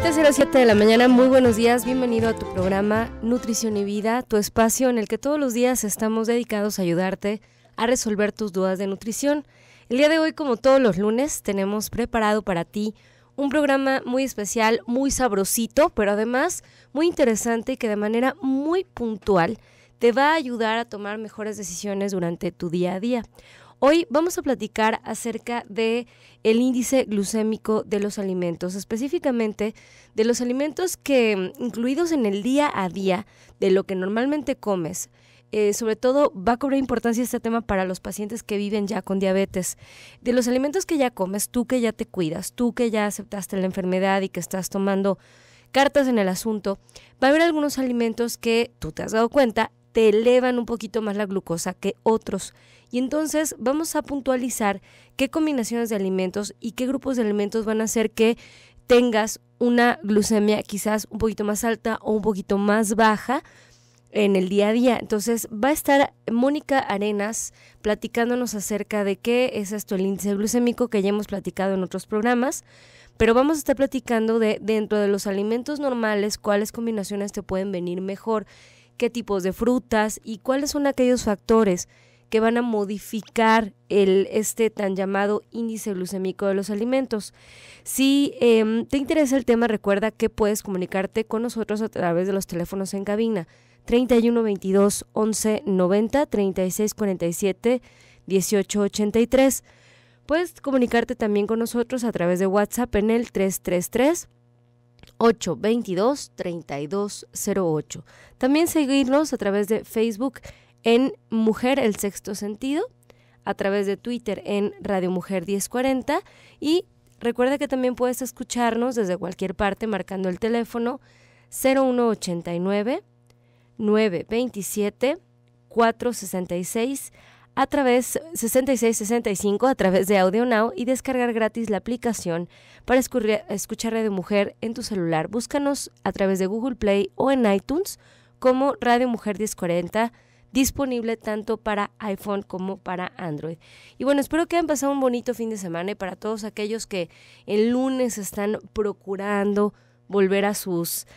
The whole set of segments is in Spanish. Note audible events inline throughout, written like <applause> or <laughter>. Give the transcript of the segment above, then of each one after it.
707 de la mañana, muy buenos días, bienvenido a tu programa Nutrición y Vida, tu espacio en el que todos los días estamos dedicados a ayudarte a resolver tus dudas de nutrición. El día de hoy, como todos los lunes, tenemos preparado para ti un programa muy especial, muy sabrosito, pero además muy interesante y que de manera muy puntual te va a ayudar a tomar mejores decisiones durante tu día a día. Hoy vamos a platicar acerca de el índice glucémico de los alimentos, específicamente de los alimentos que mm, incluidos en el día a día de lo que normalmente comes. Eh, sobre todo va a cobrar importancia este tema para los pacientes que viven ya con diabetes. De los alimentos que ya comes, tú que ya te cuidas, tú que ya aceptaste la enfermedad y que estás tomando cartas en el asunto, va a haber algunos alimentos que tú te has dado cuenta te elevan un poquito más la glucosa que otros. Y entonces vamos a puntualizar qué combinaciones de alimentos y qué grupos de alimentos van a hacer que tengas una glucemia quizás un poquito más alta o un poquito más baja en el día a día. Entonces va a estar Mónica Arenas platicándonos acerca de qué es esto el índice glucémico que ya hemos platicado en otros programas, pero vamos a estar platicando de dentro de los alimentos normales cuáles combinaciones te pueden venir mejor qué tipos de frutas y cuáles son aquellos factores que van a modificar el, este tan llamado índice glucémico de los alimentos. Si em, te interesa el tema, recuerda que puedes comunicarte con nosotros a través de los teléfonos en cabina 31 22 11 90 36 47 18 83. Puedes comunicarte también con nosotros a través de WhatsApp en el 333 822-3208. También seguirnos a través de Facebook en Mujer el Sexto Sentido, a través de Twitter en Radio Mujer 1040 y recuerda que también puedes escucharnos desde cualquier parte marcando el teléfono 0189 927 466 a través 6665 a través de Audio Now y descargar gratis la aplicación para escuchar Radio Mujer en tu celular. Búscanos a través de Google Play o en iTunes como Radio Mujer 1040 disponible tanto para iPhone como para Android. Y bueno, espero que hayan pasado un bonito fin de semana y para todos aquellos que el lunes están procurando volver a sus,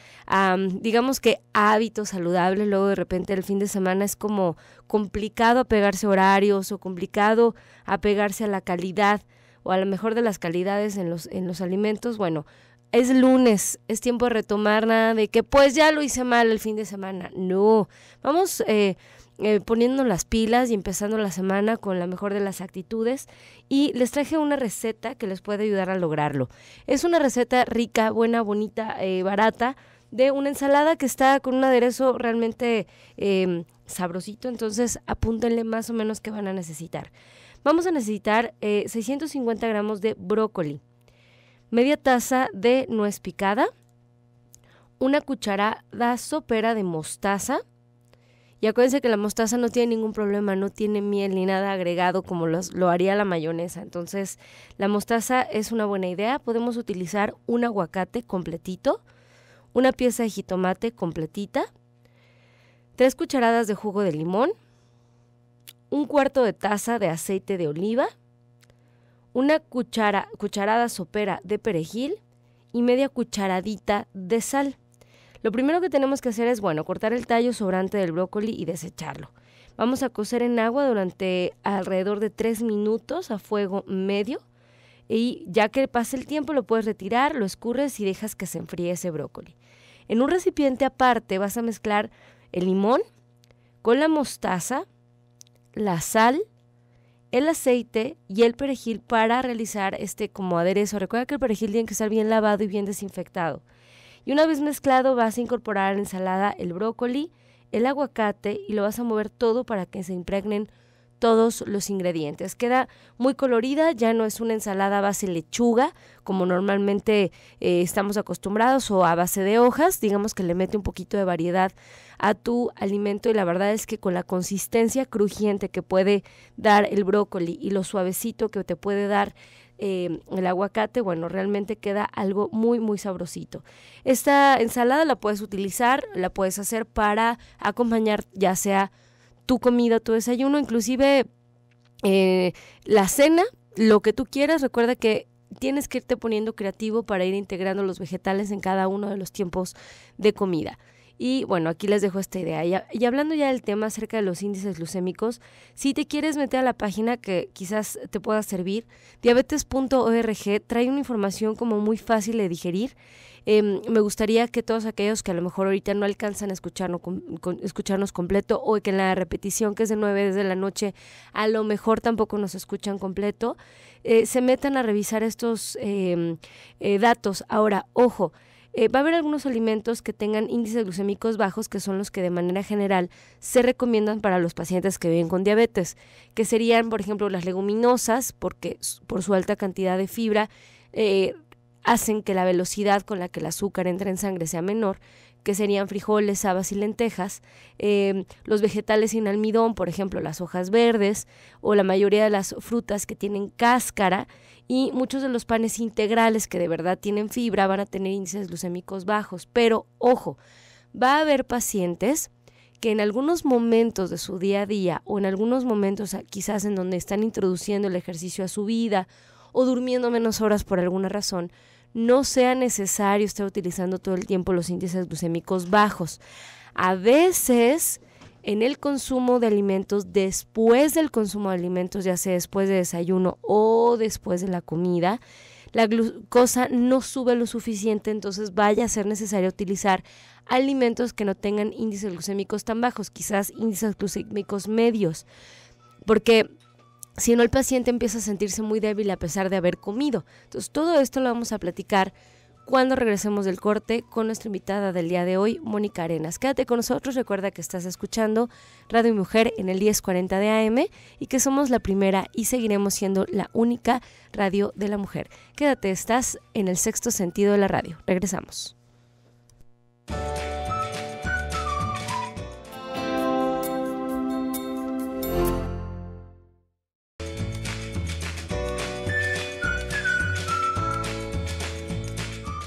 digamos que hábitos saludables. Luego de repente el fin de semana es como complicado apegarse a horarios o complicado apegarse a la calidad o a lo mejor de las calidades en los, en los alimentos. Bueno, es lunes, es tiempo de retomar nada de que pues ya lo hice mal el fin de semana. No, vamos... Eh, eh, poniendo las pilas y empezando la semana con la mejor de las actitudes. Y les traje una receta que les puede ayudar a lograrlo. Es una receta rica, buena, bonita, eh, barata, de una ensalada que está con un aderezo realmente em, sabrosito. Entonces apúntenle más o menos qué van a necesitar. Vamos a necesitar 650 eh, gramos de brócoli, media taza de nuez picada, una cucharada sopera de mostaza, y acuérdense que la mostaza no tiene ningún problema, no tiene miel ni nada agregado como lo haría la mayonesa. Entonces, la mostaza es una buena idea. Podemos utilizar un aguacate completito, una pieza de jitomate completita, tres cucharadas de jugo de limón, un cuarto de taza de aceite de oliva, una cucharada sopera de perejil y media cucharadita de sal. Lo primero que tenemos que hacer es, bueno, cortar el tallo sobrante del brócoli y desecharlo. Vamos a cocer en agua durante alrededor de 3 minutos a fuego medio y ya que pase el tiempo lo puedes retirar, lo escurres y dejas que se enfríe ese brócoli. En un recipiente aparte vas a mezclar el limón con la mostaza, la sal, el aceite y el perejil para realizar este como aderezo. Recuerda que el perejil tiene que estar bien lavado y bien desinfectado. Y una vez mezclado vas a incorporar a la ensalada el brócoli, el aguacate y lo vas a mover todo para que se impregnen todos los ingredientes. Queda muy colorida, ya no es una ensalada a base lechuga, como normalmente eh, estamos acostumbrados, o a base de hojas, digamos que le mete un poquito de variedad a tu alimento y la verdad es que con la consistencia crujiente que puede dar el brócoli y lo suavecito que te puede dar Em, el aguacate, bueno, realmente queda algo muy, muy sabrosito. Esta ensalada la puedes utilizar, la puedes hacer para acompañar ya sea tu comida, tu desayuno, inclusive eh, la cena, lo que tú quieras. Recuerda que tienes que irte poniendo creativo para ir integrando los vegetales en cada uno de los tiempos de comida. Y bueno, aquí les dejo esta idea. Y, hablando ya del tema acerca de los índices glucémicos, si te quieres meter a la página que quizás te pueda servir, diabetes.org trae una información como muy fácil de digerir. Em, me gustaría que todos aquellos que a lo mejor ahorita no alcanzan a escucharnos, escucharnos completo o que en la repetición que es de 9 de la noche a lo mejor tampoco nos escuchan completo, eh, se metan a revisar estos em, eh, datos. Ahora, ojo, eh, va a haber algunos alimentos que tengan índices glucémicos bajos, que son los que de manera general se recomiendan para los pacientes que viven con diabetes, que serían, por ejemplo, las leguminosas, porque por su alta cantidad de fibra eh, hacen que la velocidad con la que el azúcar entra en sangre sea menor que serían frijoles, habas y lentejas, em, los vegetales sin almidón, por ejemplo, las hojas verdes o la mayoría de las frutas que tienen cáscara y muchos de los panes integrales que de verdad tienen fibra van a tener índices glucémicos bajos. Pero ojo, va a haber pacientes que en algunos momentos de su día a día o en algunos momentos ah, quizás en donde están introduciendo el ejercicio a su vida o durmiendo menos horas por alguna razón, no sea necesario estar utilizando todo el tiempo los índices glucémicos bajos. A veces en el consumo de alimentos después del consumo de alimentos, ya sea después de desayuno o después de la comida, la glucosa no sube lo suficiente, entonces vaya a ser necesario utilizar alimentos que no tengan índices glucémicos tan bajos, quizás índices glucémicos medios, porque si no el paciente empieza a sentirse muy débil a pesar de haber comido. Entonces todo esto lo vamos a platicar cuando regresemos del corte con nuestra invitada del día de hoy, Mónica Arenas. Quédate con nosotros, recuerda que estás escuchando Radio Mujer en el 1040 de AM y que somos la primera y seguiremos siendo la única radio de la mujer. Quédate, estás en el sexto sentido de la radio. Regresamos.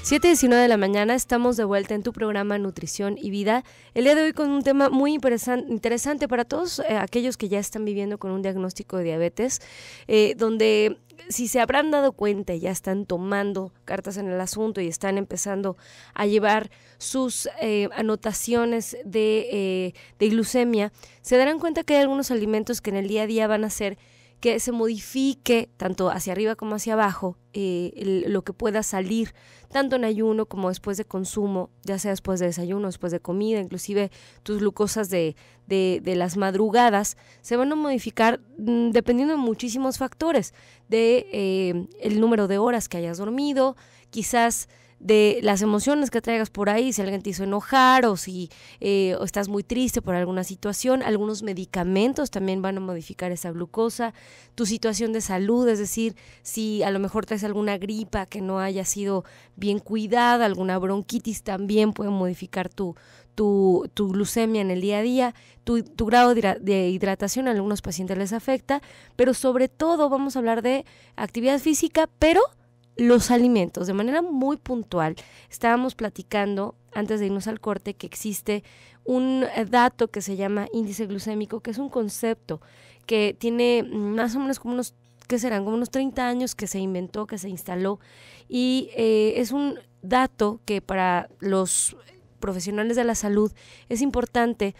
7.19 de la mañana estamos de vuelta en tu programa Nutrición y Vida. El día de hoy con un tema muy interesante para todos eh, aquellos que ya están viviendo con un diagnóstico de diabetes, eh, donde si se habrán dado cuenta y ya están tomando cartas en el asunto y están empezando a llevar sus eh, anotaciones de, de glucemia, se darán cuenta que hay algunos alimentos que en el día a día van a ser que se modifique tanto hacia arriba como hacia abajo eh, lo que pueda salir, tanto en ayuno como después de consumo, ya sea después de desayuno, después de comida, inclusive tus glucosas de, de, las madrugadas, se van a modificar mm, dependiendo de muchísimos factores, de eh, el número de horas que hayas dormido, quizás de las emociones que traigas por ahí, si alguien te hizo enojar o si eh, estás muy triste por alguna situación, algunos medicamentos también van a modificar esa glucosa, tu situación de salud, es decir, si a lo mejor traes alguna gripa que no haya sido bien cuidada, alguna bronquitis también puede modificar tu, tu, glucemia en el día a día, tu, tu, grado de hidratación a algunos pacientes les afecta, pero sobre todo vamos a hablar de actividad física, pero los alimentos, de manera muy puntual, estábamos platicando antes de irnos al corte que existe un eh, dato que se llama índice glucémico, que es un concepto que tiene más o menos como unos, que serán como unos 30 años que se inventó, que se instaló, y eh, es un dato que para los profesionales de la salud es importante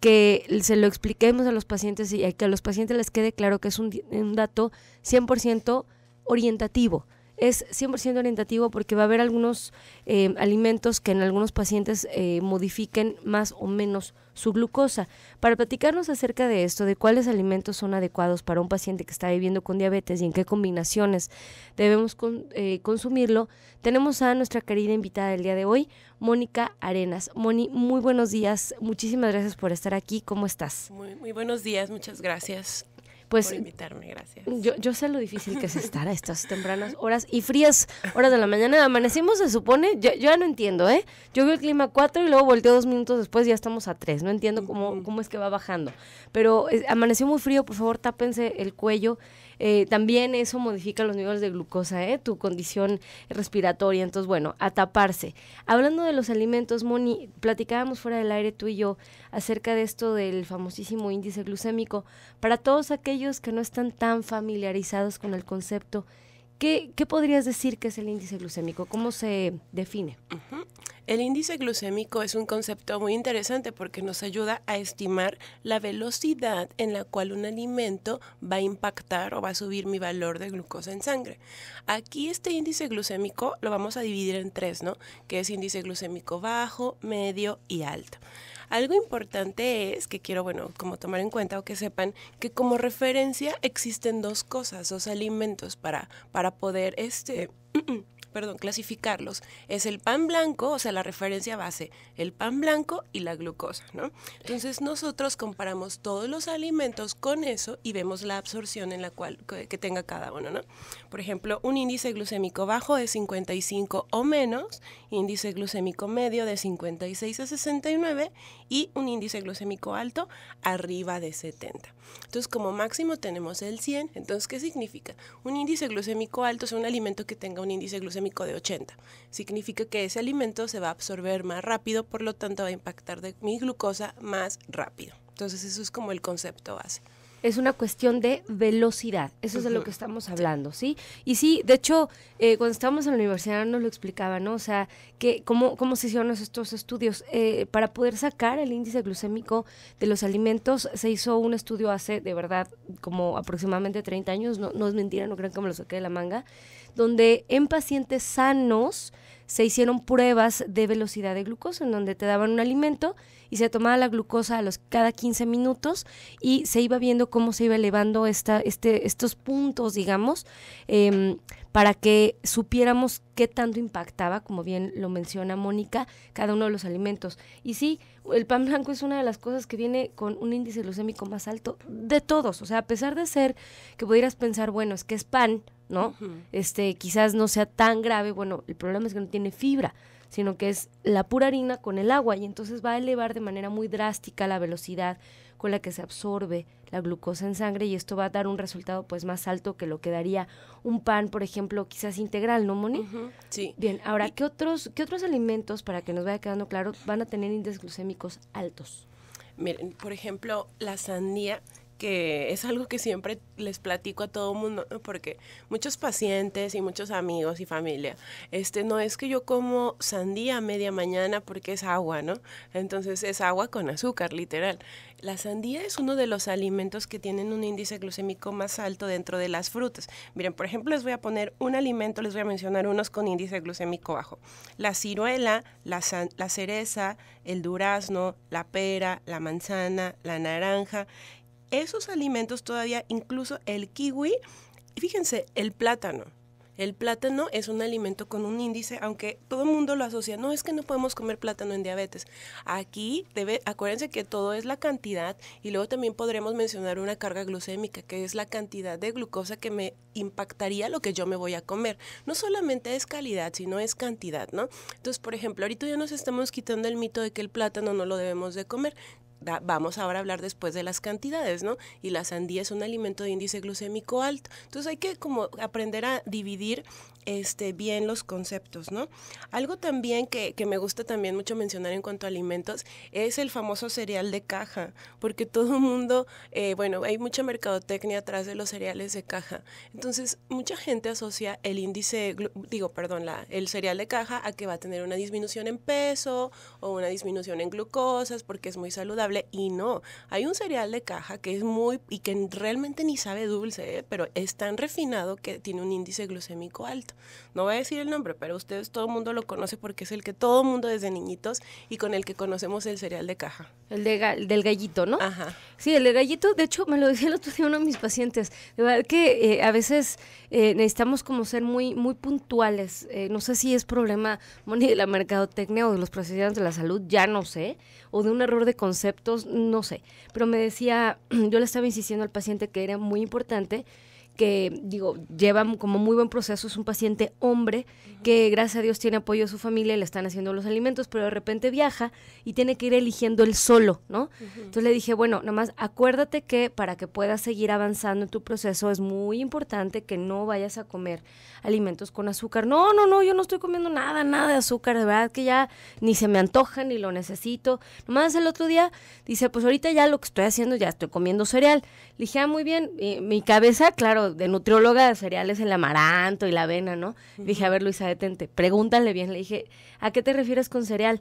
que se lo expliquemos a los pacientes y que a los pacientes les quede claro que es un, un dato 100% orientativo es 100% orientativo porque va a haber algunos eh, alimentos que en algunos pacientes eh, modifiquen más o menos su glucosa. Para platicarnos acerca de esto, de cuáles alimentos son adecuados para un paciente que está viviendo con diabetes y en qué combinaciones debemos eh, consumirlo, tenemos a nuestra querida invitada del día de hoy, Mónica Arenas. Moni, muy buenos días, muchísimas gracias por estar aquí, ¿cómo estás? Muy, muy buenos días, muchas gracias. Pues, por invitarme, gracias. Yo, sé lo difícil que es estar a estas tempranas horas y frías horas de la mañana. Amanecimos, se supone, yo, ya no entiendo, ¿eh? Yo vi el clima a 4 y luego volteo dos minutos después y ya estamos a 3. No entiendo cómo, cómo es que va bajando. Pero eh, amaneció muy frío, por favor, tápense el cuello. Eh, también eso modifica los niveles de glucosa, ¿eh? tu condición respiratoria. Entonces, bueno, a taparse. Hablando de los alimentos, Moni, platicábamos fuera del aire tú y yo acerca de esto del famosísimo índice glucémico. Para todos aquellos que no están tan familiarizados con el concepto, ¿qué, podrías decir que es el índice glucémico? ¿Cómo se define? El índice glucémico es un concepto muy interesante porque nos ayuda a estimar la velocidad en la cual un alimento va a impactar o va a subir mi valor de glucosa en sangre. Aquí este índice glucémico lo vamos a dividir en tres, ¿no? Que es índice glucémico bajo, medio y alto. Algo importante es que quiero, bueno, como tomar en cuenta o que sepan que como referencia existen dos cosas, dos alimentos para, para poder este <clears throat> perdón, clasificarlos es el pan blanco, o sea, la referencia base, el pan blanco y la glucosa, ¿no? Entonces nosotros comparamos todos los alimentos con eso y vemos la absorción en la cual que tenga cada uno, ¿no? Por ejemplo, un índice glucémico bajo de 55 o menos, índice glucémico medio de 56 a 69 y un índice glucémico alto arriba de 70. Entonces, como máximo tenemos el 100, entonces ¿qué significa? Un índice glucémico alto es un alimento que tenga un índice glucémico de 80. Significa que ese alimento se va a absorber más rápido, por lo tanto va a impactar de mi glucosa más rápido. Entonces eso es como el concepto base es una cuestión de velocidad. Eso es de lo que estamos hablando, ¿sí? Y sí, de hecho, eh, cuando estábamos en la universidad nos lo explicaban, ¿no? O sea, que cómo, cómo se hicieron estos estudios. Eh, para poder sacar el índice glucémico de los alimentos, se hizo un estudio hace, de verdad, como aproximadamente 30 años, no, no es mentira, no crean que me lo saqué de la manga, donde en pacientes sanos, se hicieron pruebas de velocidad de glucosa, en donde te daban un alimento y se tomaba la glucosa a los cada 15 minutos y se iba viendo cómo se iba elevando esta, este, estos puntos, digamos, em, para que supiéramos qué tanto impactaba, como bien lo menciona Mónica, cada uno de los alimentos. Y sí, el pan blanco es una de las cosas que viene con un índice glucémico más alto de todos. O sea, a pesar de ser que pudieras pensar, bueno, es que es pan, ¿no? Este, quizás no sea tan grave, bueno, el problema es que no tiene fibra, sino que es la pura harina con el agua y entonces va a elevar de manera muy drástica la velocidad con la que se absorbe la glucosa en sangre y esto va a dar un resultado pues más alto que lo que daría un pan, por ejemplo, quizás integral, ¿no, Moni? Sí. Bien, ahora, ¿qué otros, ¿qué otros alimentos, para que nos vaya quedando claro, van a tener índices glucémicos altos? Miren, por ejemplo, la sandía es algo que siempre les platico a todo mundo, porque muchos pacientes y muchos amigos y familia, este, no es que yo como sandía a media mañana porque es agua, ¿no? Entonces es agua con azúcar, literal. La sandía es uno de los alimentos que tienen un índice glucémico más alto dentro de las frutas. Miren, por ejemplo, les voy a poner un alimento, les voy a mencionar unos con índice glucémico bajo. La ciruela, la, la cereza, el durazno, la pera, la manzana, la naranja esos alimentos todavía, incluso el kiwi, fíjense, el plátano. El plátano es un alimento con un índice, aunque todo el mundo lo asocia, no es que no podemos comer plátano en diabetes. Aquí debe, acuérdense que todo es la cantidad y luego también podremos mencionar una carga glucémica, que es la cantidad de glucosa que me impactaría lo que yo me voy a comer. No solamente es calidad, sino es cantidad, ¿no? Entonces, por ejemplo, ahorita ya nos estamos quitando el mito de que el plátano no lo debemos de comer vamos ahora a hablar después de las cantidades, ¿no? Y la sandía es un alimento de índice glucémico alto. Entonces hay que como aprender a dividir este, bien los conceptos, ¿no? Algo también que, me gusta también mucho mencionar en cuanto a alimentos es el famoso cereal de caja, porque todo el mundo, eh, bueno, hay mucha mercadotecnia atrás de los cereales de caja. Entonces, mucha gente asocia el índice, digo, perdón, la, el cereal de caja a que va a tener una disminución en peso o una disminución en glucosas porque es muy saludable y no. Hay un cereal de caja que es muy y que realmente ni sabe dulce, ¿eh? pero es tan refinado que tiene un índice glucémico alto. No voy a decir el nombre, pero ustedes todo el mundo lo conoce porque es el que todo el mundo desde niñitos y con el que conocemos el cereal de caja. El, del gallito, ¿no? Ajá. Sí, el del gallito, de hecho, me lo decía el otro día uno de mis pacientes. De verdad que eh, a veces eh, necesitamos como ser muy, muy puntuales. Eh, no sé si es problema, ni de la mercadotecnia o de los profesionales de la salud, ya no sé, o de un error de conceptos, no sé. Pero me decía, <clears throat> yo le estaba insistiendo al paciente que era muy importante que digo, lleva como muy buen proceso, es un paciente hombre que gracias a Dios tiene apoyo de su familia, le están haciendo los alimentos, pero de repente viaja y tiene que ir eligiendo él solo, ¿no? Entonces le dije, bueno, nomás acuérdate que para que puedas seguir avanzando en tu proceso es muy importante que no vayas a comer alimentos con azúcar. No, no, no, yo no estoy comiendo nada, nada de azúcar, de verdad que ya ni se me antoja ni lo necesito. Nomás el otro día dice, pues ahorita ya lo que estoy haciendo, ya estoy comiendo cereal. Le dije, ah, muy bien, eh, mi cabeza, claro, de nutrióloga de cereales el amaranto y la avena, ¿no? Dije, a ver, Luisa, detente, pregúntale bien. Le dije, ¿a qué te refieres con cereal?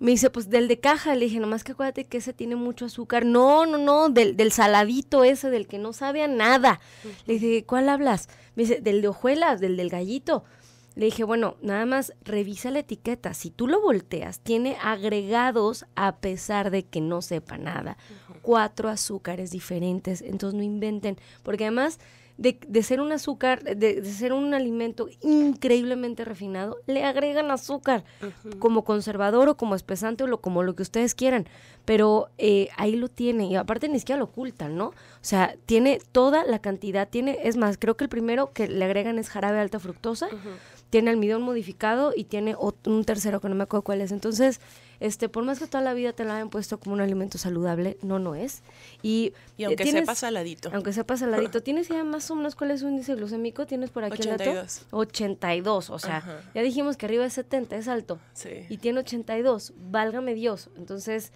Me dice, pues del de caja. Le dije, nomás que acuérdate que ese tiene mucho azúcar. No, no, no, del, del saladito ese, del que no sabe a nada. Le dije, ¿cuál hablas? Me dice, del de hojuelas, del del gallito. Le dije, bueno, nada más revisa la etiqueta. Si tú lo volteas, tiene agregados, a pesar de que no sepa nada, cuatro azúcares diferentes. Entonces no inventen, porque además de, de ser un azúcar, de, ser un alimento increíblemente refinado, le agregan azúcar como conservador o como espesante o lo, como lo que ustedes quieran. Pero eh, ahí lo tiene y aparte ni siquiera lo ocultan, ¿no? O sea, tiene toda la cantidad, tiene, es más, creo que el primero que le agregan es jarabe alta fructosa, tiene almidón modificado y tiene un tercero que no me acuerdo cuál es. Entonces, este, por más que toda la vida te la hayan puesto como un alimento saludable, no, no es. Y, y eh, aunque tienes, sepa saladito. Aunque sepa saladito. <laughs> tienes ya más o menos cuál es su índice glucémico, tienes por aquí 82. el dato. 82. O sea, ya dijimos que arriba es 70, es alto. Sí. Y tiene 82. Válgame Dios. Entonces,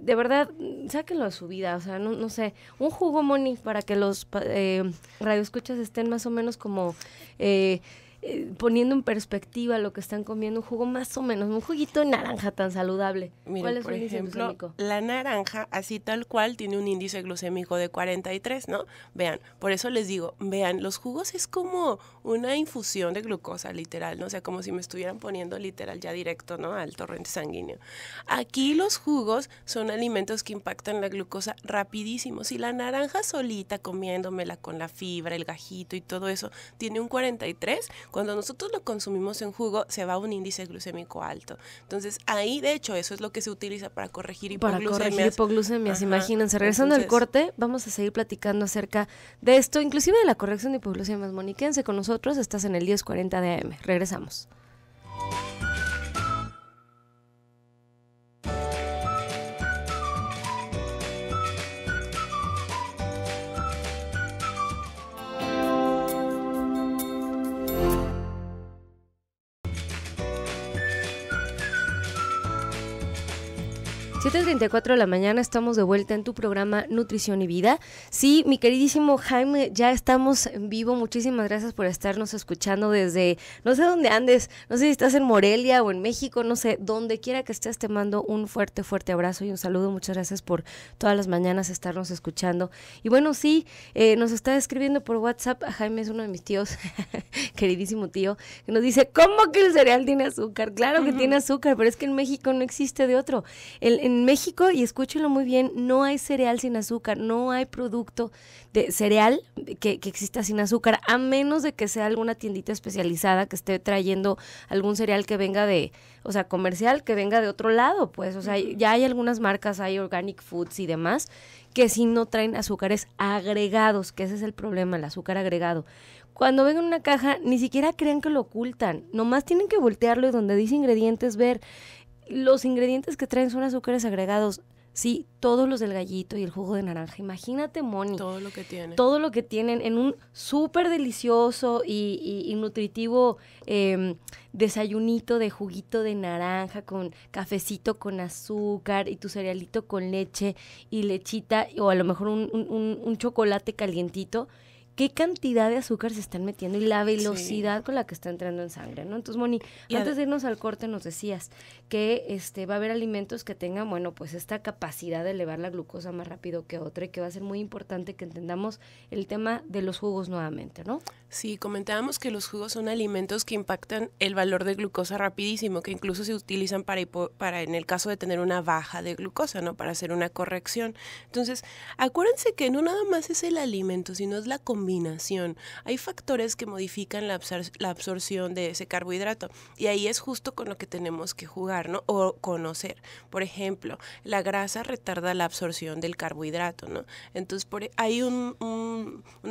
de verdad, sáquenlo a su vida, o sea, no, no sé, un jugo Moni, para que los eh, radioescuchas estén más o menos como eh, eh, poniendo en perspectiva lo que están comiendo, un jugo más o menos, un juguito de naranja tan saludable. ¿Cuál es por ejemplo, La naranja, así tal cual, tiene un índice glucémico de 43, ¿no? Vean, por eso les digo, vean, los jugos es como una infusión de glucosa, literal, ¿no? sea, como si me estuvieran poniendo literal ya directo, ¿no? Al torrente sanguíneo. Aquí los jugos son alimentos que impactan la glucosa rapidísimo. Si la naranja solita, comiéndomela con la fibra, el gajito y todo eso, tiene un 43, cuando nosotros lo consumimos en jugo, se va a un índice glucémico alto. Entonces, ahí, de hecho, eso es lo que se utiliza para corregir hipoglucemias. Para corregir hipoglucemias, imagínense. Regresando al corte, vamos a seguir platicando acerca de esto, inclusive de la corrección de hipoglucemias. Moniquense con nosotros estás en el 1040 de AM. Regresamos. 7.34 de la mañana estamos de vuelta en tu programa Nutrición y Vida. Sí, mi queridísimo Jaime, ya estamos en vivo. Muchísimas gracias por estarnos escuchando desde, no sé dónde andes, no sé si estás en Morelia o en México, no sé, donde quiera que estés, te mando un fuerte, fuerte abrazo y un saludo. Muchas gracias por todas las mañanas estarnos escuchando. Y bueno, sí, eh, nos está escribiendo por WhatsApp, Jaime es uno de mis tíos, <laughs> queridísimo tío, que nos dice, ¿cómo que el cereal tiene azúcar? Claro que tiene azúcar, pero es que en México no existe de otro. El, en en México, y escúchenlo muy bien, no hay cereal sin azúcar, no hay producto de cereal que, exista sin azúcar, a menos de que sea alguna tiendita especializada que esté trayendo algún cereal que venga de, o sea, comercial, que venga de otro lado, pues, o sea, ya hay algunas marcas, hay organic foods y demás, que sí no traen azúcares agregados, que ese es el problema, el azúcar agregado cuando ven una caja, ni siquiera creen que lo ocultan. Nomás tienen que voltearlo y donde dice ingredientes ver los ingredientes que traen son azúcares agregados. Sí, todos los del gallito y el jugo de naranja. Imagínate, Moni. Todo lo que tienen. Todo lo que tienen en un súper delicioso y, nutritivo em, desayunito de juguito de naranja con cafecito con azúcar y tu cerealito con leche y lechita o a lo mejor un, un, un chocolate calientito qué cantidad de azúcar se están metiendo y la velocidad con la que está entrando en sangre, ¿no? Entonces, Moni, antes de irnos al corte nos decías que este va a haber alimentos que tengan, bueno, pues esta capacidad de elevar la glucosa más rápido que otra y que va a ser muy importante que entendamos el tema de los jugos nuevamente, ¿no? Sí, comentábamos que los jugos son alimentos que impactan el valor de glucosa rapidísimo, que incluso se utilizan para, para en el caso de tener una baja de glucosa, ¿no? Para hacer una corrección. Entonces, acuérdense que no nada más es el alimento, sino es la combinación. Hay factores que modifican la, absorción de ese carbohidrato y ahí es justo con lo que tenemos que jugar, ¿no? O conocer. Por ejemplo, la grasa retarda la absorción del carbohidrato, ¿no? Entonces, por, hay una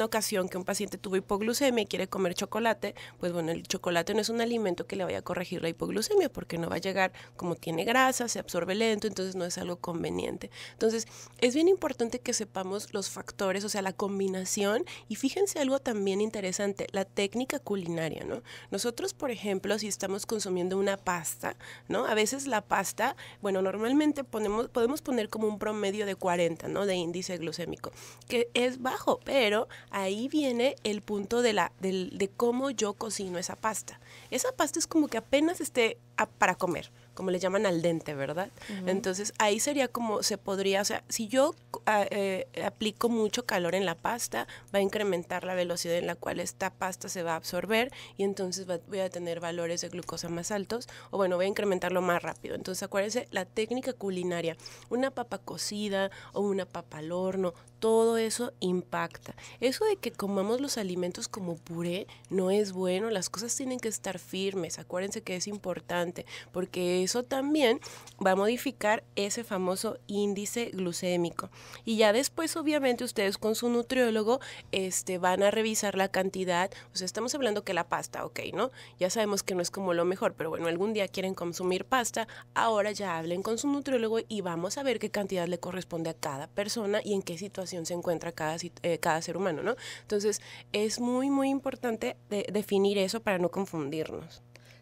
ocasión que un paciente tuvo hipoglucemia me quiere comer chocolate, pues bueno, el chocolate no es un alimento que le vaya a corregir la hipoglucemia porque no va a llegar como tiene grasa, se absorbe lento, entonces no es algo conveniente. Entonces, es bien importante que sepamos los factores, o sea, la combinación y fíjense algo también interesante, la técnica culinaria, ¿no? Nosotros, por ejemplo, si estamos consumiendo una pasta, ¿no? A veces la pasta, bueno, normalmente ponemos, podemos poner como un promedio de 40, ¿no? De índice glucémico, que es bajo, pero ahí viene el punto de de cómo yo cocino esa pasta. Esa pasta es como que apenas esté para comer, como le llaman al dente, ¿verdad? Entonces ahí sería como se podría, o sea, si yo ah, eh, aplico mucho calor en la pasta, va a incrementar la velocidad en la cual esta pasta se va a absorber y entonces voy a tener valores de glucosa más altos o bueno, voy a incrementarlo más rápido. Entonces acuérdense, la técnica culinaria, una papa cocida o una papa al horno, todo eso impacta. Eso de que comamos los alimentos como puré no es bueno, las cosas tienen que estar firmes, acuérdense que es importante, porque eso también va a modificar ese famoso índice glucémico. Y ya después, obviamente, ustedes con su nutriólogo este, van a revisar la cantidad, o sea, estamos hablando que la pasta, ok, ¿no? Ya sabemos que no es como lo mejor, pero bueno, algún día quieren consumir pasta, ahora ya hablen con su nutriólogo y vamos a ver qué cantidad le corresponde a cada persona y en qué situación se encuentra cada, eh, cada ser humano, ¿no? Entonces, es muy, muy importante definir eso para no confundirnos.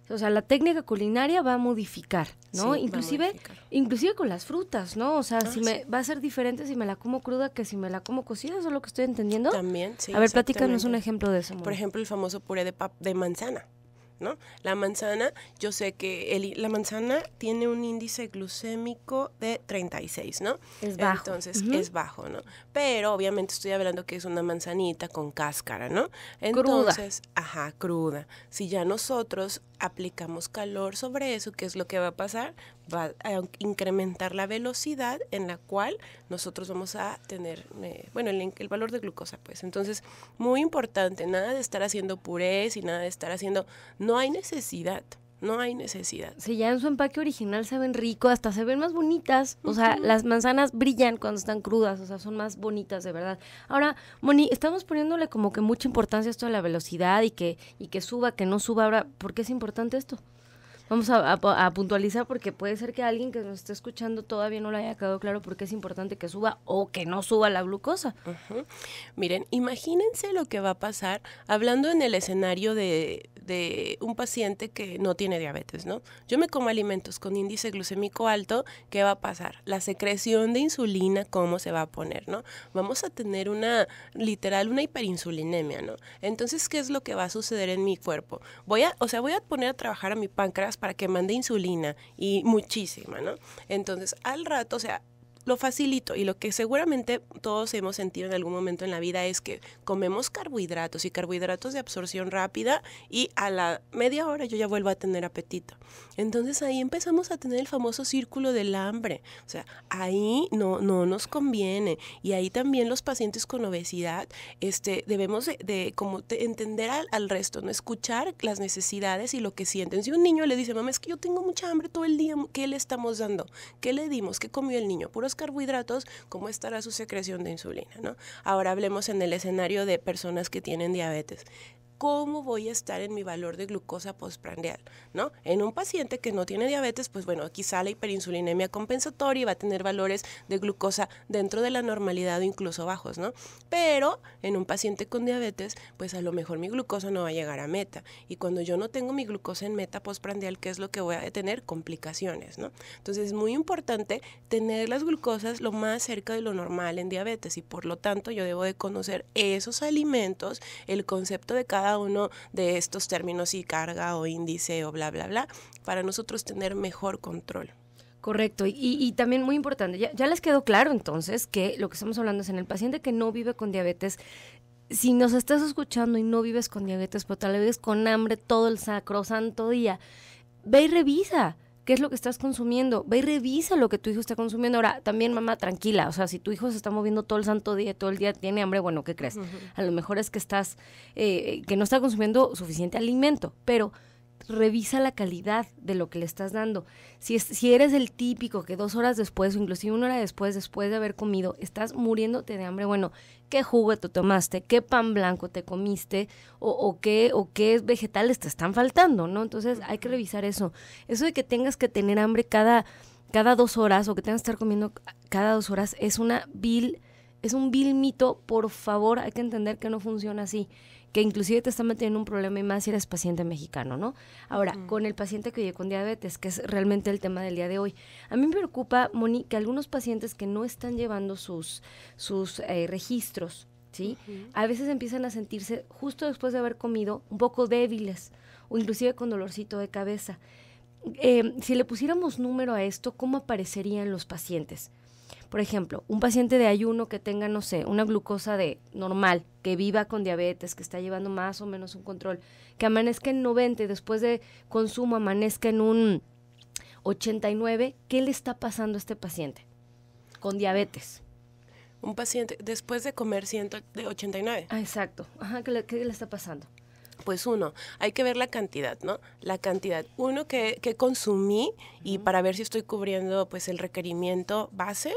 O sea, la técnica culinaria va a modificar, ¿no? inclusive, inclusive con las frutas, ¿no? O sea, ah, si me va a ser diferente si me la como cruda que si me la como cocida, eso es lo que estoy entendiendo. También, sí. A ver, platícanos un ejemplo de eso. Por ejemplo, el famoso puré de, de manzana. ¿no? La manzana, yo sé que la manzana tiene un índice glucémico de 36, ¿no? Es bajo. Entonces es bajo, ¿no? Pero obviamente estoy hablando que es una manzanita con cáscara, ¿no? Entonces, cruda. ajá, cruda. Si ya nosotros aplicamos calor sobre eso, ¿qué es lo que va a pasar? va a incrementar la velocidad en la cual nosotros vamos a tener, eh, bueno, el, valor de glucosa, pues. Entonces, muy importante, nada de estar haciendo purez y nada de estar haciendo, no hay necesidad. No hay necesidad. si ya en su empaque original se ven rico, hasta se ven más bonitas. O sea, las manzanas brillan cuando están crudas, o sea, son más bonitas de verdad. Ahora, Moni, estamos poniéndole como que mucha importancia a esto de la velocidad y que, y que suba, que no suba. Ahora, ¿por qué es importante esto? Vamos a, puntualizar porque puede ser que alguien que nos esté escuchando todavía no lo haya quedado claro porque es importante que suba o que no suba la glucosa. Miren, imagínense lo que va a pasar hablando en el escenario de, de un paciente que no tiene diabetes, ¿no? Yo me como alimentos con índice glucémico alto, ¿qué va a pasar? La secreción de insulina, ¿cómo se va a poner, no? Vamos a tener una, literal, una hiperinsulinemia, ¿no? Entonces, ¿qué es lo que va a suceder en mi cuerpo? Voy a, o sea, voy a poner a trabajar a mi páncreas para que mande insulina y muchísima, ¿no? Entonces, al rato, o sea, lo facilito y lo que seguramente todos hemos sentido en algún momento en la vida es que comemos carbohidratos y carbohidratos de absorción rápida y a la media hora yo ya vuelvo a tener apetito. Entonces ahí empezamos a tener el famoso círculo del hambre. O sea, ahí no, no nos conviene. Y ahí también los pacientes con obesidad este, debemos de, como entender al, al, resto, no escuchar las necesidades y lo que sienten. Si un niño le dice, mamá, es que yo tengo mucha hambre todo el día, ¿qué le estamos dando? ¿Qué le dimos? ¿Qué comió el niño? Puros carbohidratos, ¿cómo estará su secreción de insulina? ¿no? Ahora hablemos en el escenario de personas que tienen diabetes cómo voy a estar en mi valor de glucosa postprandial, ¿no? En un paciente que no tiene diabetes, pues bueno, quizá la hiperinsulinemia compensatoria va a tener valores de glucosa dentro de la normalidad o incluso bajos, ¿no? Pero en un paciente con diabetes, pues a lo mejor mi glucosa no va a llegar a meta y cuando yo no tengo mi glucosa en meta postprandial, ¿qué es lo que voy a tener? Complicaciones, ¿no? Entonces es muy importante tener las glucosas lo más cerca de lo normal en diabetes y por lo tanto yo debo de conocer esos alimentos, el concepto de cada uno de estos términos y carga o índice o bla, bla, bla, para nosotros tener mejor control. Correcto, y, también muy importante, ya, ya les quedó claro entonces que lo que estamos hablando es en el paciente que no vive con diabetes, si nos estás escuchando y no vives con diabetes, pero tal vez con hambre todo el sacrosanto día, ve y revisa qué es lo que estás consumiendo. Ve y revisa lo que tu hijo está consumiendo. Ahora, también mamá, tranquila. O sea, si tu hijo se está moviendo todo el santo día, todo el día tiene hambre, bueno, ¿qué crees? A lo mejor es que estás, eh, que no está consumiendo suficiente alimento, pero revisa la calidad de lo que le estás dando. Si, es, si eres el típico que dos horas después o inclusive una hora después, después de haber comido, estás muriéndote de hambre, bueno, ¿qué jugo te tomaste? ¿Qué pan blanco te comiste? ¿O, qué, o qué vegetales te están faltando? ¿no? Entonces hay que revisar eso. Eso de que tengas que tener hambre cada, cada dos horas o que tengas que estar comiendo cada dos horas es una vil... Es un vil mito, por favor, hay que entender que no funciona así que inclusive te están metiendo un problema y más si eres paciente mexicano, ¿no? Ahora, con el paciente que llega con diabetes, que es realmente el tema del día de hoy, a mí me preocupa, Moni, que algunos pacientes que no están llevando sus, sus eh, registros, ¿sí? A veces empiezan a sentirse, justo después de haber comido, un poco débiles o inclusive con dolorcito de cabeza. Em, si le pusiéramos número a esto, ¿cómo aparecerían los pacientes? Por ejemplo, un paciente de ayuno que tenga, no sé, una glucosa de normal, que viva con diabetes, que está llevando más o menos un control, que amanezca en 90 y después de consumo amanezca en un 89, ¿qué le está pasando a este paciente con diabetes? Un paciente después de comer 100 de 89. Ah, exacto. Ajá, ¿qué le está pasando? Pues uno, hay que ver la cantidad, ¿no? La cantidad. Uno, que, que consumí y para ver si estoy cubriendo pues el requerimiento base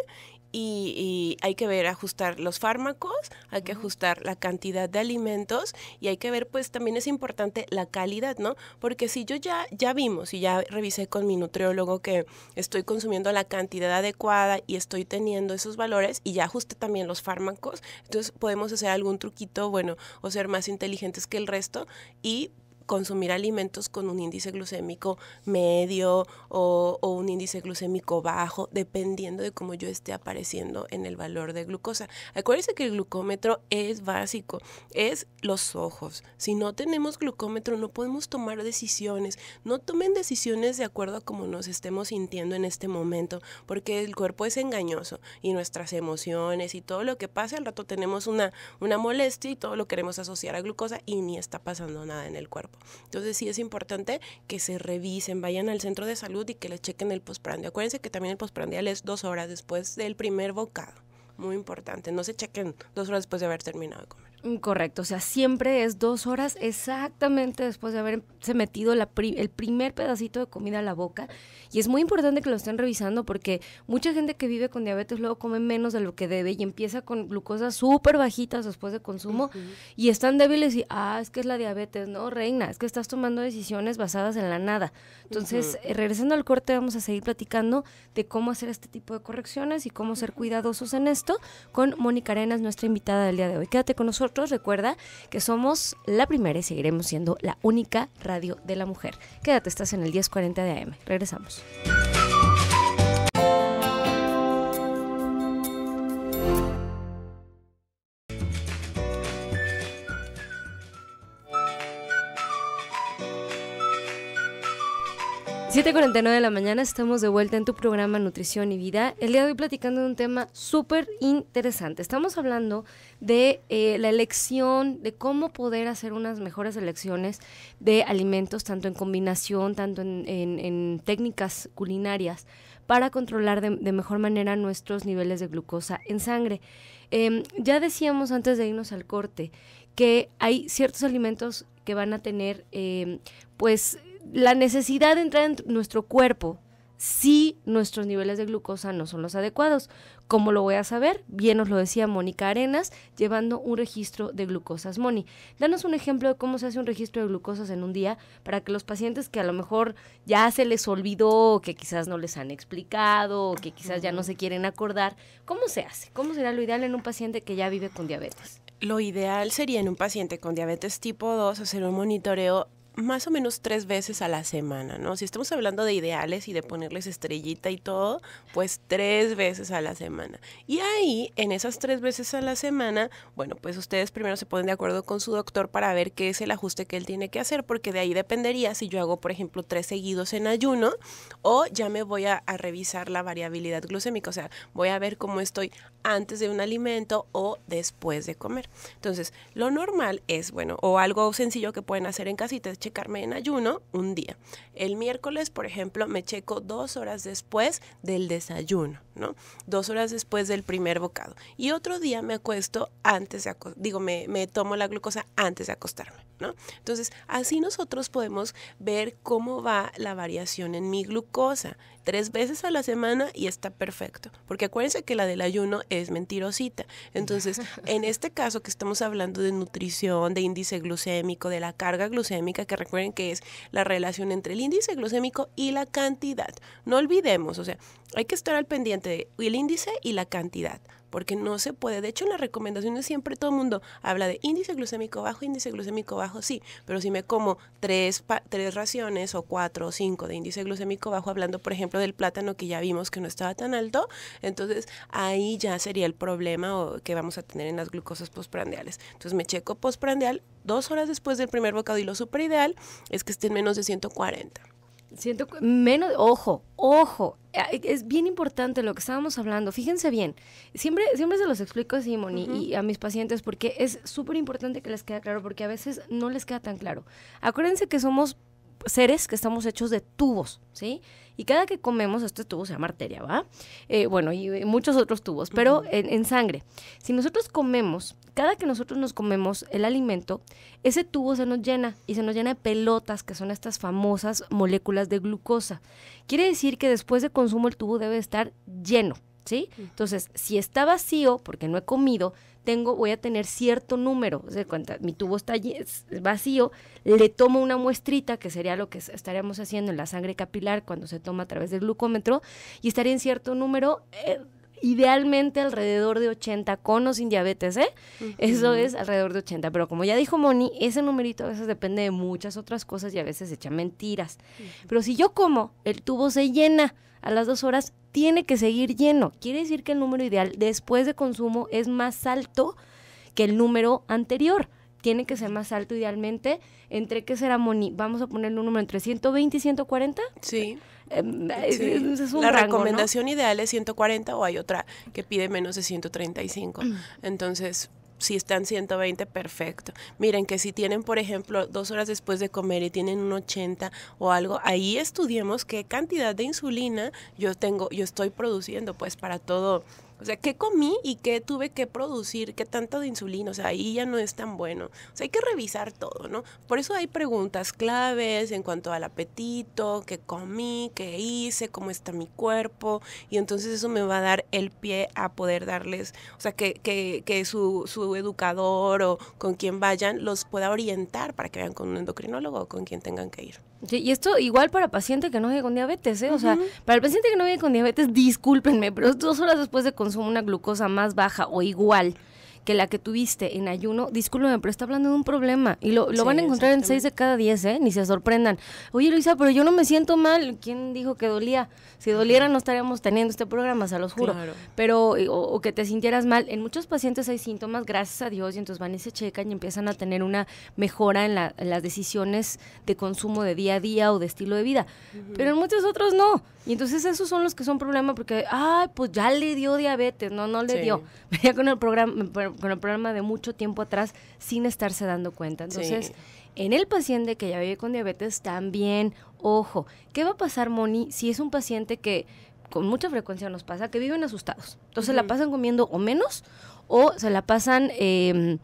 y, hay que ver ajustar los fármacos, hay que ajustar la cantidad de alimentos y hay que ver pues también es importante la calidad, ¿no? Porque si yo ya, ya vimos y ya revisé con mi nutriólogo que estoy consumiendo la cantidad adecuada y estoy teniendo esos valores y ya ajusté también los fármacos, entonces podemos hacer algún truquito, bueno, o ser más inteligentes que el resto y consumir alimentos con un índice glucémico medio o, un índice glucémico bajo, dependiendo de cómo yo esté apareciendo en el valor de glucosa. Acuérdense que el glucómetro es básico, es los ojos. Si no tenemos glucómetro no podemos tomar decisiones. No tomen decisiones de acuerdo a cómo nos estemos sintiendo en este momento, porque el cuerpo es engañoso y nuestras emociones y todo lo que pase al rato tenemos una, una molestia y todo lo queremos asociar a glucosa y ni está pasando nada en el cuerpo. Entonces sí es importante que se revisen, vayan al centro de salud y que les chequen el postprandial. Acuérdense que también el postprandial es dos horas después del primer bocado. Muy importante, no se chequen dos horas después de haber terminado de comer. Mm, correcto, o sea, siempre es dos horas exactamente después de haberse metido la el primer pedacito de comida a la boca. Y es muy importante que lo estén revisando porque mucha gente que vive con diabetes luego come menos de lo que debe y empieza con glucosas súper bajitas después de consumo y están débiles y, ah, es que es la diabetes, no, reina, es que estás tomando decisiones basadas en la nada. Entonces, eh, regresando al corte, vamos a seguir platicando de cómo hacer este tipo de correcciones y cómo ser cuidadosos en esto con Mónica Arenas, nuestra invitada del día de hoy. Quédate con nosotros recuerda que somos la primera y seguiremos siendo la única radio de la mujer. Quédate, estás en el 1040 de AM. Regresamos. 7.49 de la mañana, estamos de vuelta en tu programa Nutrición y Vida. El día de hoy platicando de un tema súper interesante. Estamos hablando de eh, la elección, de cómo poder hacer unas mejores elecciones de alimentos, tanto en combinación, tanto en, técnicas culinarias, para controlar de, mejor manera nuestros niveles de glucosa en sangre. Em, ya decíamos antes de irnos al corte que hay ciertos alimentos que van a tener, em, pues, la necesidad de entrar en nuestro cuerpo si nuestros niveles de glucosa no son los adecuados. ¿Cómo lo voy a saber? Bien nos lo decía Mónica Arenas, llevando un registro de glucosas. Moni, danos un ejemplo de cómo se hace un registro de glucosas en un día para que los pacientes que a lo mejor ya se les olvidó, que quizás no les han explicado, o que quizás ya no se quieren acordar, ¿cómo se hace? ¿Cómo será lo ideal en un paciente que ya vive con diabetes? Lo ideal sería en un paciente con diabetes tipo 2 hacer un monitoreo más o menos tres veces a la semana, ¿no? Si estamos hablando de ideales y de ponerles estrellita y todo, pues tres veces a la semana. Y ahí, en esas tres veces a la semana, bueno, pues ustedes primero se ponen de acuerdo con su doctor para ver qué es el ajuste que él tiene que hacer, porque de ahí dependería si yo hago, por ejemplo, tres seguidos en ayuno o ya me voy a, revisar la variabilidad glucémica, o sea, voy a ver cómo estoy antes de un alimento o después de comer. Entonces, lo normal es, bueno, o algo sencillo que pueden hacer en casita, carmen en ayuno un día. El miércoles, por ejemplo, me checo dos horas después del desayuno, ¿no? Dos horas después del primer bocado. Y otro día me acuesto antes de acostarme, digo, me, me tomo la glucosa antes de acostarme, ¿no? Entonces, así nosotros podemos ver cómo va la variación en mi glucosa tres veces a la semana y está perfecto. Porque acuérdense que la del ayuno es mentirosita. Entonces, <laughs> en este caso que estamos hablando de nutrición, de índice glucémico, de la carga glucémica, que recuerden que es la relación entre el índice glucémico y la cantidad. No olvidemos, o sea, hay que estar al pendiente del índice y la cantidad porque no se puede. De hecho, en las recomendaciones siempre todo el mundo habla de índice glucémico bajo, índice glucémico bajo, sí, pero si me como tres, tres raciones o cuatro o cinco de índice glucémico bajo, hablando, por ejemplo, del plátano que ya vimos que no estaba tan alto, entonces ahí ya sería el problema que vamos a tener en las glucosas postprandiales. Entonces me checo postprandial dos horas después del primer bocado y lo super ideal es que esté en menos de 140. menos, ojo, ojo, es bien importante lo que estábamos hablando. Fíjense bien, siempre, siempre se los explico a Simón y, a mis pacientes porque es súper importante que les quede claro porque a veces no les queda tan claro. Acuérdense que somos seres que estamos hechos de tubos, ¿sí? Y cada que comemos, este tubo se llama arteria, ¿va? Eh, bueno, y, eh, muchos otros tubos, pero en, sangre. Si nosotros comemos, cada que nosotros nos comemos el alimento, ese tubo se nos llena y se nos llena de pelotas, que son estas famosas moléculas de glucosa. Quiere decir que después de consumo el tubo debe estar lleno, entonces, si está vacío, porque no he comido, tengo, voy a tener cierto número, o sea, mi tubo está vacío, le tomo una muestrita, que sería lo que estaríamos haciendo en la sangre capilar cuando se toma a través del glucómetro, y estaría en cierto número, eh, idealmente alrededor de 80 con o sin diabetes, ¿eh? Eso es alrededor de 80. Pero como ya dijo Moni, ese numerito a veces depende de muchas otras cosas y a veces echa mentiras. Pero si yo como, el tubo se llena a las dos horas, tiene que seguir lleno. Quiere decir que el número ideal después de consumo es más alto que el número anterior tiene que ser más alto idealmente. ¿Entre qué será, Moni? Vamos a ponerle un número entre 120 y 140. Em, sí. Es una la recomendación ideal es 140 o hay otra que pide menos de 135. <clears throat> Entonces, si están 120, perfecto. Miren que si tienen, por ejemplo, dos horas después de comer y tienen un 80 o algo, ahí estudiemos qué cantidad de insulina yo tengo, yo estoy produciendo, pues para todo o sea, ¿qué comí y qué tuve que producir? ¿Qué tanto de insulina? O sea, ahí ya no es tan bueno. O sea, hay que revisar todo, ¿no? Por eso hay preguntas claves en cuanto al apetito, qué comí, qué hice, cómo está mi cuerpo. Y entonces eso me va a dar el pie a poder darles, o sea, que, su, su educador o con quien vayan los pueda orientar para que vayan con un endocrinólogo o con quien tengan que ir y esto igual para paciente que no vive con diabetes, ¿eh? O sea, para el paciente que no vive con diabetes, discúlpenme, pero dos horas después de consumo una glucosa más baja o igual que la que tuviste en ayuno, discúlpeme, pero está hablando de un problema y lo, van a encontrar en 6 de cada 10, ¿eh? Ni se sorprendan. Oye, Luisa, pero yo no me siento mal. ¿Quién dijo que dolía? Si doliera no estaríamos teniendo este programa, se los juro. Pero, eh, o, que te sintieras mal. En muchos pacientes hay síntomas, gracias a Dios, y entonces van y se checan y empiezan a tener una mejora en, las decisiones de consumo de día a día o de estilo de vida. Pero en muchos otros no. Y entonces esos son los que son problema porque, ay, pues ya le dio diabetes, no, no le dio. <laughs> Venía con el, programa, con el programa de mucho tiempo atrás sin estarse dando cuenta. Entonces, en el paciente que ya vive con diabetes también, ojo, ¿qué va a pasar, Moni, si es un paciente que con mucha frecuencia nos pasa, que viven asustados? Entonces la pasan comiendo o menos o se la pasan... Eh,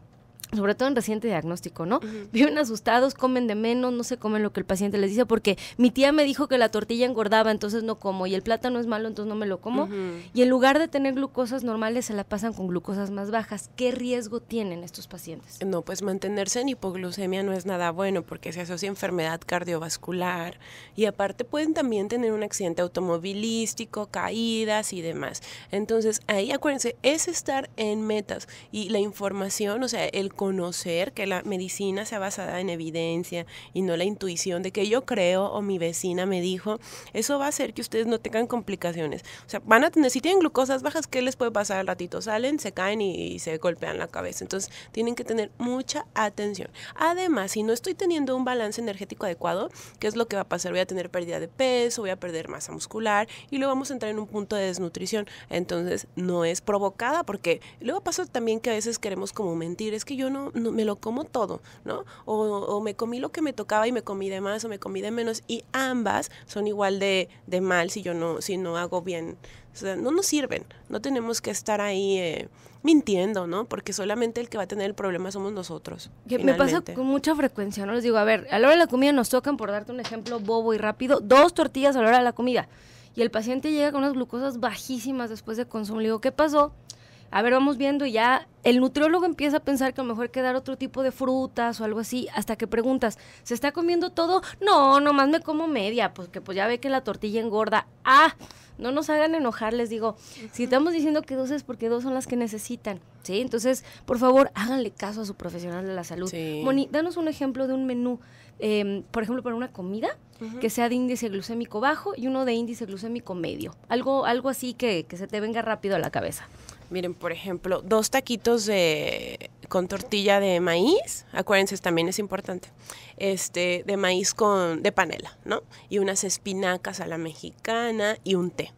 sobre todo en reciente diagnóstico, ¿no? Viven asustados, comen de menos, no se comen lo que el paciente les dice, porque mi tía me dijo que la tortilla engordaba, entonces no como, y el plátano es malo, entonces no me lo como. Y en lugar de tener glucosas normales, se la pasan con glucosas más bajas. ¿Qué riesgo tienen estos pacientes? No, pues mantenerse en hipoglucemia no es nada bueno, porque se asocia a enfermedad cardiovascular, y aparte pueden también tener un accidente automovilístico, caídas y demás. Entonces, ahí acuérdense, es estar en metas, y la información, o sea, el conocer que la medicina sea basada en evidencia y no la intuición de que yo creo o mi vecina me dijo, eso va a hacer que ustedes no tengan complicaciones. O sea, van a tener, si tienen glucosas bajas, ¿qué les puede pasar al ratito? Salen, se caen y, se golpean la cabeza. Entonces, tienen que tener mucha atención. Además, si no estoy teniendo un balance energético adecuado, ¿qué es lo que va a pasar? Voy a tener pérdida de peso, voy a perder masa muscular y luego vamos a entrar en un punto de desnutrición. Entonces, no es provocada porque luego pasa también que a veces queremos como mentir, es que yo no no, me lo como todo, ¿no? O, me comí lo que me tocaba y me comí de más o me comí de menos y ambas son igual de, mal si yo no, si no hago bien. O sea, no nos sirven, no tenemos que estar ahí eh, mintiendo, ¿no? Porque solamente el que va a tener el problema somos nosotros. Que me pasa con mucha frecuencia, ¿no? Les digo, a ver, a la hora de la comida nos tocan, por darte un ejemplo bobo y rápido, dos tortillas a la hora de la comida. Y el paciente llega con unas glucosas bajísimas después de consumo. Le digo, ¿qué pasó? a ver, vamos viendo y ya el nutriólogo empieza a pensar que a lo mejor quedar dar otro tipo de frutas o algo así, hasta que preguntas, ¿se está comiendo todo? No, nomás me como media, pues pues ya ve que la tortilla engorda. Ah, no nos hagan enojar, les digo, si estamos diciendo que dos es porque dos son las que necesitan, ¿sí? Entonces, por favor, háganle caso a su profesional de la salud. Moni, danos un ejemplo de un menú, em, por ejemplo, para una comida que sea de índice glucémico bajo y uno de índice glucémico medio, algo, algo así que, que se te venga rápido a la cabeza. Miren, por ejemplo, dos taquitos de, con tortilla de maíz, acuérdense, también es importante, este, de maíz con, de panela, ¿no? Y unas espinacas a la mexicana y un té.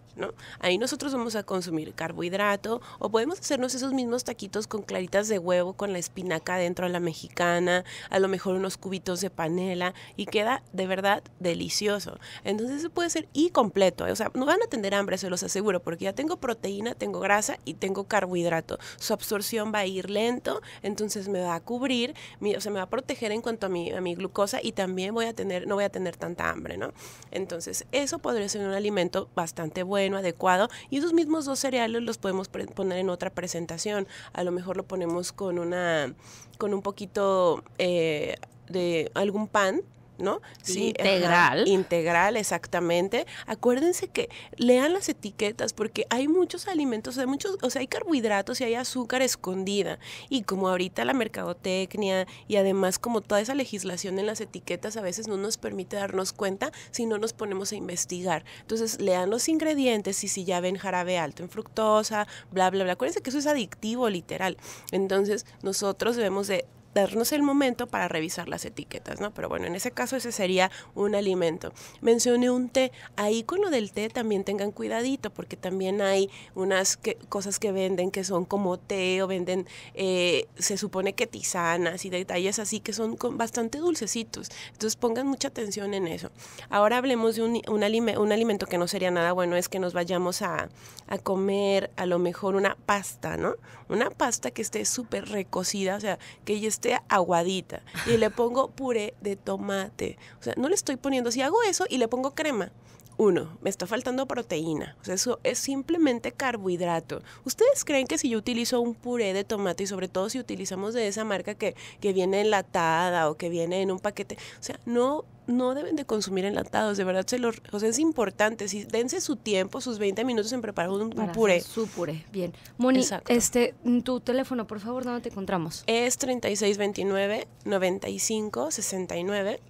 Ahí nosotros vamos a consumir carbohidrato o podemos hacernos esos mismos taquitos con claritas de huevo, con la espinaca dentro a la mexicana, a lo mejor unos cubitos de panela y queda de verdad delicioso. Entonces eso puede ser y completo, ¿eh? o sea, no van a tener hambre, se los aseguro, porque ya tengo proteína, tengo grasa y tengo carbohidrato. Su absorción va a ir lento, entonces me va a cubrir, o sea, me va a proteger en cuanto a mi, mi glucosa y también voy a tener, no voy a tener tanta hambre, ¿no? Entonces eso podría ser un alimento bastante bueno adecuado. Y esos mismos dos cereales los podemos poner en otra presentación. A lo mejor lo ponemos con una, con un poquito eh, de algún pan ¿no? Sí, integral. integral, exactamente. Acuérdense que lean las etiquetas porque hay muchos alimentos, hay muchos, o sea, hay carbohidratos y hay azúcar escondida. Y como ahorita la mercadotecnia y además como toda esa legislación en las etiquetas a veces no nos permite darnos cuenta si no nos ponemos a investigar. Entonces, lean los ingredientes y si ya ven jarabe alto en fructosa, bla, bla, bla. Acuérdense que eso es adictivo, literal. Entonces, nosotros debemos de darnos el momento para revisar las etiquetas, ¿no? Pero bueno, en ese caso ese sería un alimento. Mencioné un té, ahí con lo del té también tengan cuidadito porque también hay unas cosas que venden que son como té o venden, eh, se supone que tisanas y detalles así que son bastante dulcecitos. Entonces pongan mucha atención en eso. Ahora hablemos de un, alimento que no sería nada bueno, es que nos vayamos a, a comer a lo mejor una pasta, ¿no? Una pasta que esté súper recocida, o sea, que ella esté sea aguadita y le pongo puré de tomate. O sea, no le estoy poniendo, si hago eso y le pongo crema, uno, me está faltando proteína. O sea, eso es simplemente carbohidrato. ¿Ustedes creen que si yo utilizo un puré de tomate y sobre todo si utilizamos de esa marca que, que viene enlatada o que viene en un paquete, o sea, no no deben de consumir enlatados, de verdad se es importante, si dense su tiempo, sus 20 minutos en preparar un, puré. su puré, bien. Moni, este, mm, tu teléfono, por favor, ¿dónde te encontramos? Es 3629 9569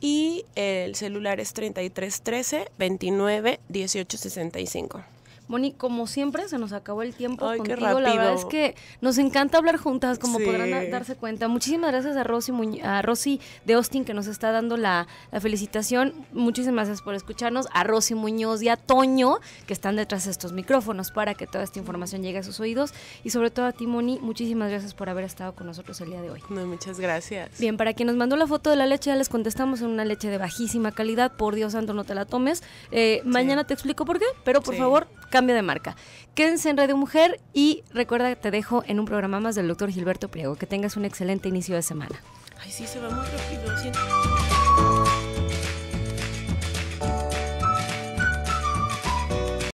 y el celular es 3313 29 1865. Moni, como siempre, se nos acabó el tiempo contigo. La verdad es que nos encanta hablar juntas, como podrán darse cuenta. Muchísimas gracias a Rosy, a Rosy de Austin, que nos está dando la, felicitación. Muchísimas gracias por escucharnos. A Rosy Muñoz y a Toño, que están detrás de estos micrófonos para que toda esta información llegue a sus oídos. Y sobre todo a ti, Moni, muchísimas gracias por haber estado con nosotros el día de hoy. muchas gracias. Bien, para quien nos mandó la foto de la leche, ya les contestamos en una leche de bajísima calidad. Por Dios santo, no te la tomes. Eh, mañana te explico por qué, pero por favor, cambio de marca. Quédense en Radio Mujer y recuerda que te dejo en un programa más del doctor Gilberto Priego. Que tengas un excelente inicio de semana. Ay, sí, se